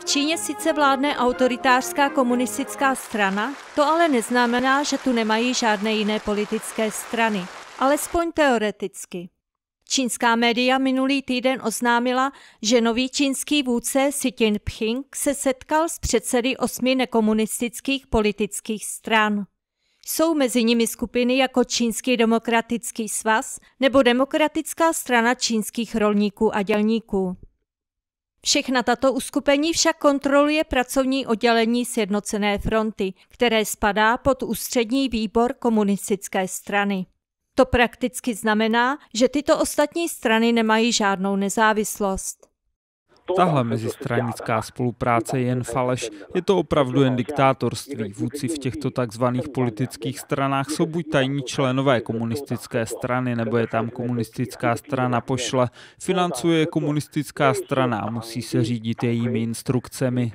V Číně sice vládne autoritářská komunistická strana, to ale neznamená, že tu nemají žádné jiné politické strany, alespoň teoreticky. Čínská média minulý týden oznámila, že nový čínský vůdce Xi Jinping se setkal s předsedy osmi nekomunistických politických stran. Jsou mezi nimi skupiny jako Čínský demokratický svaz nebo Demokratická strana čínských rolníků a dělníků. Všechna tato uskupení však kontroluje pracovní oddělení Sjednocené fronty, které spadá pod ústřední výbor komunistické strany. To prakticky znamená, že tyto ostatní strany nemají žádnou nezávislost. Tahle mezistranická spolupráce je jen faleš. Je to opravdu jen diktátorství. Vůdci v těchto takzvaných politických stranách jsou buď tajní členové komunistické strany, nebo je tam komunistická strana pošle. Financuje komunistická strana a musí se řídit jejími instrukcemi.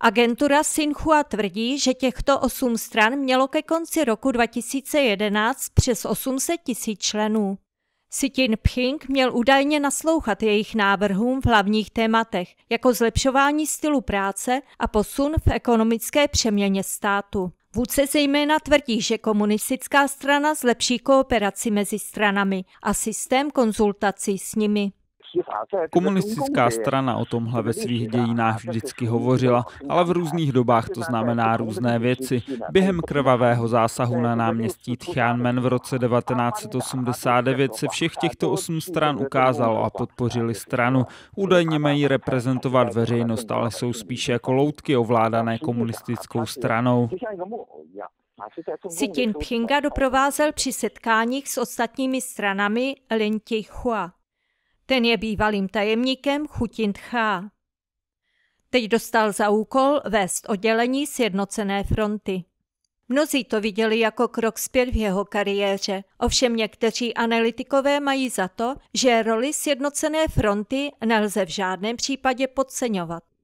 Agentura Sinhua tvrdí, že těchto osm stran mělo ke konci roku 2011 přes 800 tisíc členů. Si Jinping měl údajně naslouchat jejich návrhům v hlavních tématech, jako zlepšování stylu práce a posun v ekonomické přeměně státu. Vůdce zejména tvrdí, že komunistická strana zlepší kooperaci mezi stranami a systém konzultací s nimi. Jako Komunistická strana o tomhle ve svých dějinách vždycky hovořila, ale v různých dobách to znamená různé věci. Během krvavého zásahu na jako náměstí prostě Tiananmen v roce 1989 se všech těchto osm stran ukázalo a podpořili stranu. Údajně mají reprezentovat veřejnost, ale jsou spíše jako loutky ovládané komunistickou stranou. Si jako Jinpinga doprovázel při setkáních s ostatními stranami Lin Tihua. Ten je bývalým tajemníkem Chutin Tchá. Teď dostal za úkol vést oddělení Sjednocené fronty. Mnozí to viděli jako krok zpět v jeho kariéře, ovšem někteří analytikové mají za to, že roli Sjednocené fronty nelze v žádném případě podceňovat.